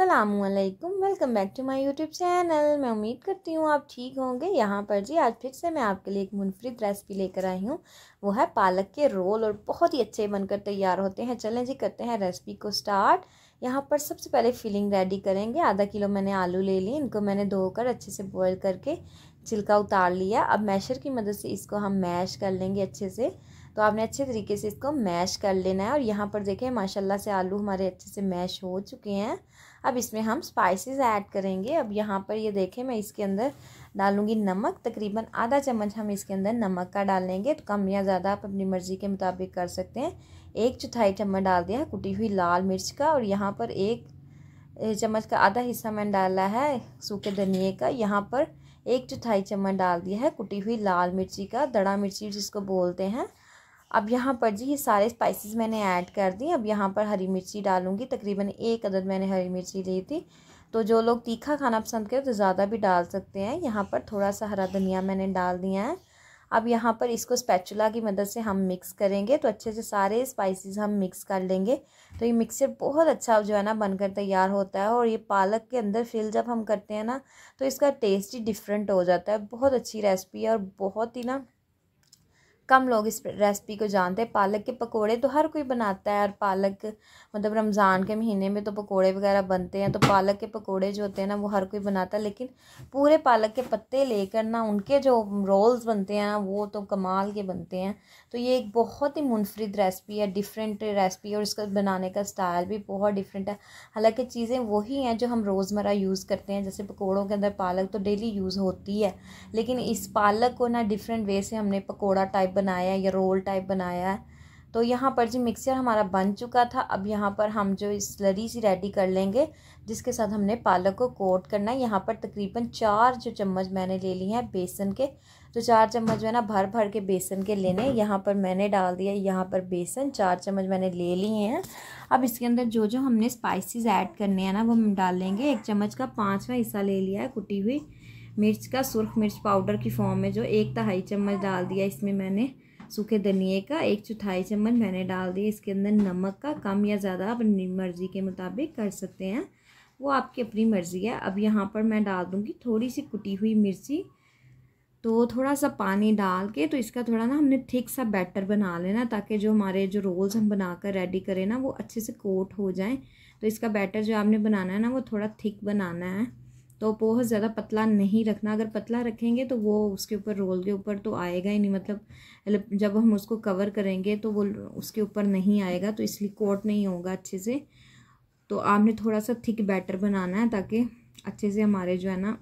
असलकुम welcome back to my YouTube channel मैं उम्मीद करती हूँ आप ठीक होंगे यहाँ पर जी आज फिर से मैं आपके लिए एक मुनफरद रेसिपी लेकर आई हूँ वो है पालक के रोल और बहुत ही अच्छे बनकर तैयार होते हैं चलें जी करते हैं रेसिपी को स्टार्ट यहाँ पर सबसे पहले फिलिंग रेडी करेंगे आधा किलो मैंने आलू ले लिए इनको मैंने धोकर अच्छे से बॉयल करके छिलका उतार लिया अब मैशर की मदद से इसको हम मैश कर लेंगे अच्छे से तो आपने अच्छे तरीके से इसको मैश कर लेना है और यहाँ पर देखें माशाल्लाह से आलू हमारे अच्छे से मैश हो चुके हैं अब इसमें हम स्पाइसेस ऐड करेंगे अब यहाँ पर ये देखें मैं इसके अंदर डालूंगी नमक तकरीबन आधा चम्मच हम इसके अंदर नमक का डाल लेंगे तो कम या ज़्यादा आप अपनी मर्ज़ी के मुताबिक कर सकते हैं एक चौथाई चम्मच डाल दिया है कुटी हुई लाल मिर्च का और यहाँ पर एक चम्मच का आधा हिस्सा मैंने डाला है सूखे धनिए का यहाँ पर एक चौथाई चम्मच डाल दिया है कुटी हुई लाल मिर्ची का दड़ा मिर्ची जिसको बोलते हैं अब यहाँ पर जी ये सारे स्पाइसेस मैंने ऐड कर दी अब यहाँ पर हरी मिर्ची डालूंगी तकरीबन एक अदद मैंने हरी मिर्ची ली थी तो जो लोग तीखा खाना पसंद करें तो ज़्यादा भी डाल सकते हैं यहाँ पर थोड़ा सा हरा धनिया मैंने डाल दिया है अब यहाँ पर इसको स्पैचुला की मदद से हम मिक्स करेंगे तो अच्छे से सारे स्पाइसेस हम मिक्स कर लेंगे तो ये मिक्सर बहुत अच्छा जो है ना बनकर तैयार होता है और ये पालक के अंदर फिल जब हम करते हैं ना तो इसका टेस्ट ही डिफरेंट हो जाता है बहुत अच्छी रेसिपी है और बहुत ही ना कम लोग इस रेसिपी को जानते हैं पालक के पकोड़े तो हर कोई बनाता है और पालक मतलब रमज़ान के महीने में तो पकोड़े वगैरह बनते हैं तो पालक के पकोड़े जो होते हैं ना वो हर कोई बनाता है लेकिन पूरे पालक के पत्ते लेकर ना उनके जो रोल्स बनते हैं वो तो कमाल के बनते हैं तो ये एक बहुत ही मुनफरद रेसिपी है डिफरेंट रेसिपी और इसका बनाने का स्टाइल भी बहुत डिफरेंट है हालाँकि चीज़ें वही हैं जो हम रोज़मर्रा यूज़ करते हैं जैसे पकौड़ों के अंदर पालक तो डेली यूज़ होती है लेकिन इस पालक को ना डिफरेंट वे से हमने पकौड़ा टाइप बनाया है या रोल टाइप बनाया है तो यहाँ पर जी मिक्सचर हमारा बन चुका था अब यहाँ पर हम जो स्लरी सी रेडी कर लेंगे जिसके साथ हमने पालक को कोट करना है यहाँ पर तकरीबन चार जो चम्मच मैंने ले ली हैं बेसन के तो चार चम्मच मैंने भर भर के बेसन के लेने यहाँ पर मैंने डाल दिया यहाँ पर बेसन चार चम्मच मैंने ले लिए हैं अब इसके अंदर जो जो हमने स्पाइसिस ऐड करने हैं ना वो हम डाल लेंगे एक चम्मच का पाँचवा हिस्सा ले लिया है कुटी हुई मिर्च का सुरख मिर्च पाउडर की फॉर्म में जो एक तहाई चम्मच डाल दिया इसमें मैंने सूखे धनिए का एक चौथाई चम्मच मैंने डाल दिया इसके अंदर नमक का कम या ज़्यादा आप अपनी मर्ज़ी के मुताबिक कर सकते हैं वो आपकी अपनी मर्ज़ी है अब यहाँ पर मैं डाल दूँगी थोड़ी सी कुटी हुई मिर्ची तो थोड़ा सा पानी डाल के तो इसका थोड़ा ना हमने थिक सा बैटर बना लेना ताकि जो हमारे जो रोल्स हम बना कर रेडी करें ना वो अच्छे से कोट हो जाएं तो इसका बैटर जो आपने बनाना है ना वो थोड़ा थिक बनाना है तो बहुत ज़्यादा पतला नहीं रखना अगर पतला रखेंगे तो वो उसके ऊपर रोल के ऊपर तो आएगा ही नहीं मतलब, मतलब जब हम उसको कवर करेंगे तो वो उसके ऊपर नहीं आएगा तो इसलिए कोट नहीं होगा अच्छे से तो आपने थोड़ा सा थिक बैटर बनाना है ताकि अच्छे से हमारे जो है ना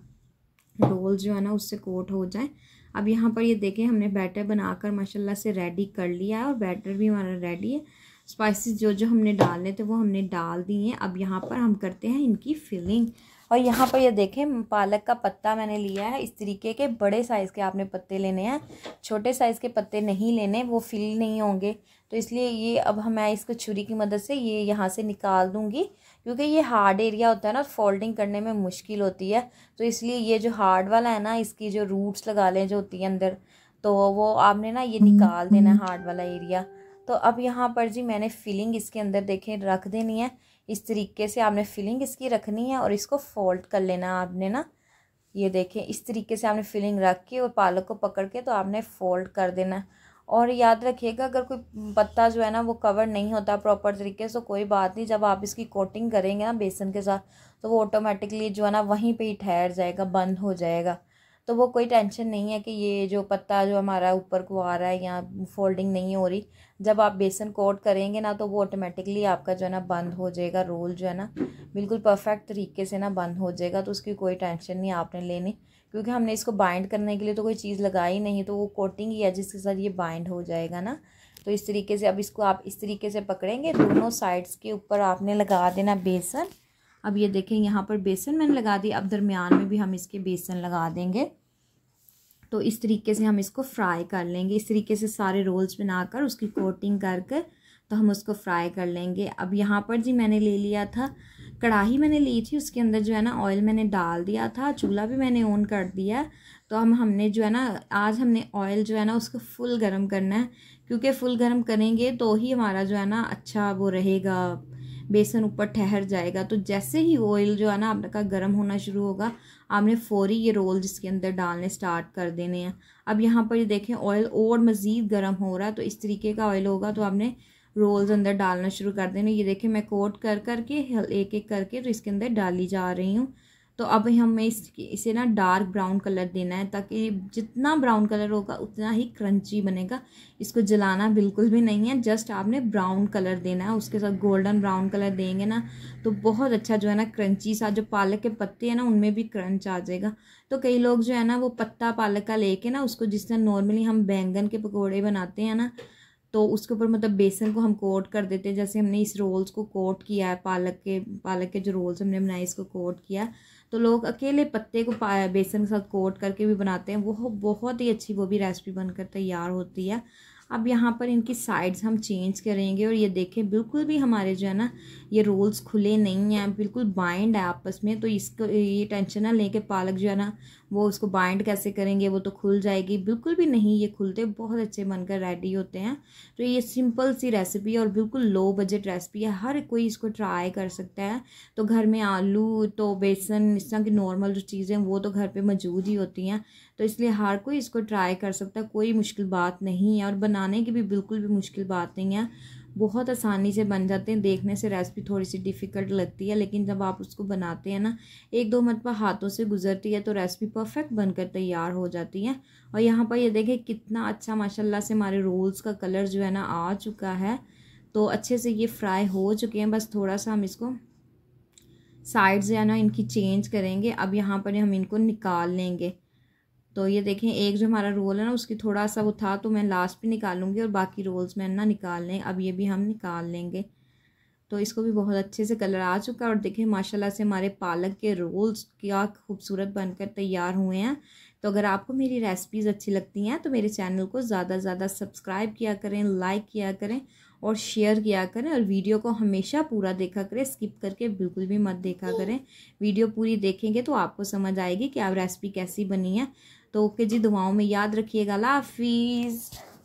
रोल जो है ना उससे कोट हो जाए अब यहाँ पर ये देखें हमने बैटर बनाकर माशाल्लाह से रेडी कर लिया है और बैटर भी हमारा रेडी है स्पाइसेस जो जो हमने डालने थे वो हमने डाल दिए हैं अब यहाँ पर हम करते हैं इनकी फिलिंग और यहाँ पर ये देखें पालक का पत्ता मैंने लिया है इस तरीके के बड़े साइज़ के आपने पत्ते लेने हैं छोटे साइज़ के पत्ते नहीं लेने वो फिल नहीं होंगे तो इसलिए ये अब मैं इसको छुरी की मदद से ये यहाँ से निकाल दूँगी क्योंकि ये हार्ड एरिया होता है ना फोल्डिंग करने में मुश्किल होती है तो इसलिए ये जो हार्ड वाला है ना इसकी जो रूट्स लगा लें जो होती है अंदर तो वो आपने ना ये निकाल देना हार्ड वाला एरिया तो अब यहाँ पर जी मैंने फिलिंग इसके अंदर देखें रख देनी है इस तरीके से आपने फिलिंग इसकी रखनी है और इसको फोल्ड कर लेना आपने ना ये देखें इस तरीके से आपने फिलिंग रख के और पालक को पकड़ के तो आपने फोल्ड कर देना और याद रखिएगा अगर कोई पत्ता जो है ना वो कवर नहीं होता प्रॉपर तरीके से तो कोई बात नहीं जब आप इसकी कोटिंग करेंगे ना बेसन के साथ तो वो ऑटोमेटिकली जो है ना वहीं पे ही ठहर जाएगा बंद हो जाएगा तो वो कोई टेंशन नहीं है कि ये जो पत्ता जो हमारा ऊपर को आ रहा है या फोल्डिंग नहीं हो रही जब आप बेसन कोट करेंगे ना तो वो ऑटोमेटिकली आपका जो है ना बंद हो जाएगा रोल जो है ना बिल्कुल परफेक्ट तरीके से ना बंद हो जाएगा तो उसकी कोई टेंशन नहीं आपने लेनी क्योंकि हमने इसको बाइंड करने के लिए तो कोई चीज़ लगाई नहीं तो वो कोटिंग ही है जिसके साथ ये बाइंड हो जाएगा ना तो इस तरीके से अब इसको आप इस तरीके से पकड़ेंगे दोनों साइड्स के ऊपर आपने लगा देना बेसन अब ये देखें यहाँ पर बेसन मैंने लगा दी अब दरमियान में भी हम इसके बेसन लगा देंगे तो इस तरीके से हम इसको फ्राई कर लेंगे इस तरीके से सारे रोल्स बनाकर उसकी कोटिंग कर कर तो हम उसको फ्राई कर लेंगे अब यहाँ पर जी मैंने ले लिया था कढ़ाई मैंने ली थी उसके अंदर जो है ना ऑयल मैंने डाल दिया था चूल्हा भी मैंने ऑन कर दिया तो हम हमने जो है ना आज हमने ऑयल जो है ना उसको फुल गर्म करना है क्योंकि फुल गर्म करेंगे तो ही हमारा जो है ना अच्छा वो रहेगा बेसन ऊपर ठहर जाएगा तो जैसे ही ऑयल जो है ना आपका गर्म होना शुरू होगा आपने फ़ौरी ये रोल जिसके अंदर डालने स्टार्ट कर देने हैं अब यहाँ पर ये देखें ऑयल और मज़ीद गर्म हो रहा है तो इस तरीके का ऑयल होगा तो आपने रोल्स अंदर डालना शुरू कर देने ये देखें मैं कोट कर कर के एक एक करके तो इसके अंदर डाली जा रही हूँ तो अब हमें इस इसे ना डार्क ब्राउन कलर देना है ताकि जितना ब्राउन कलर होगा उतना ही क्रंची बनेगा इसको जलाना बिल्कुल भी नहीं है जस्ट आपने ब्राउन कलर देना है उसके साथ गोल्डन ब्राउन कलर देंगे ना तो बहुत अच्छा जो है ना क्रंची सा जो पालक के पत्ते हैं ना उनमें भी क्रंच आ जाएगा तो कई लोग जो है ना वो पत्ता पालक का लेके ना उसको जिस तरह नॉर्मली हम बैंगन के पकौड़े बनाते हैं ना तो उसके ऊपर मतलब बेसन को हम कोट कर देते हैं जैसे हमने इस रोल्स को कोट किया है पालक के पालक के जो रोल्स हमने बनाए इसको कोट किया तो लोग अकेले पत्ते को बेसन के साथ कोट करके भी बनाते हैं वो बहुत ही अच्छी वो भी रेसिपी बनकर तैयार होती है अब यहाँ पर इनकी साइड्स हम चेंज करेंगे और ये देखें बिल्कुल भी हमारे जो है ना ये रोल्स खुले नहीं हैं बिल्कुल बाइंड है आपस में तो इसको ये टेंशन ना लें कि पालक जो है ना वो उसको बाइंड कैसे करेंगे वो तो खुल जाएगी बिल्कुल भी नहीं ये खुलते बहुत अच्छे बनकर रेडी होते हैं तो ये सिंपल सी रेसिपी है और बिल्कुल लो बजट रेसिपी है हर कोई इसको ट्राई कर सकता है तो घर में आलू तो बेसन इस तरह की नॉर्मल जो चीज़ें वो तो घर पर मौजूद ही होती हैं तो इसलिए हर कोई इसको ट्राई कर सकता है कोई मुश्किल बात नहीं है और बनाने की भी बिल्कुल भी मुश्किल बात नहीं है बहुत आसानी से बन जाते हैं देखने से रेसिपी थोड़ी सी डिफ़िकल्ट लगती है लेकिन जब आप उसको बनाते हैं ना एक दो मरतबा हाथों से गुजरती है तो रेसिपी परफेक्ट बनकर तैयार हो जाती है और यहाँ पर ये देखें कितना अच्छा माशाल्लाह से हमारे रोल्स का कलर जो है ना आ चुका है तो अच्छे से ये फ्राई हो चुके हैं बस थोड़ा सा हम इसको साइड्स है ना इनकी चेंज करेंगे अब यहाँ पर हम इनको निकाल लेंगे तो ये देखें एक जो हमारा रोल है ना उसकी थोड़ा सा वो था तो मैं लास्ट पे निकालूंगी और बाकी रोल्स में ना निकाल लें अब ये भी हम निकाल लेंगे तो इसको भी बहुत अच्छे से कलर आ चुका है और देखें माशाल्लाह से हमारे पालक के रोल्स क्या खूबसूरत बनकर तैयार हुए हैं तो अगर आपको मेरी रेसिपीज़ अच्छी लगती हैं तो मेरे चैनल को ज़्यादा से ज़्यादा सब्सक्राइब किया करें लाइक किया करें और शेयर किया करें और वीडियो को हमेशा पूरा देखा करें स्किप करके बिल्कुल भी मत देखा करें वीडियो पूरी देखेंगे तो आपको समझ आएगी कि आप रेसिपी कैसी बनी है तो ओके जी दुआओं में याद रखिएगा लाफिज़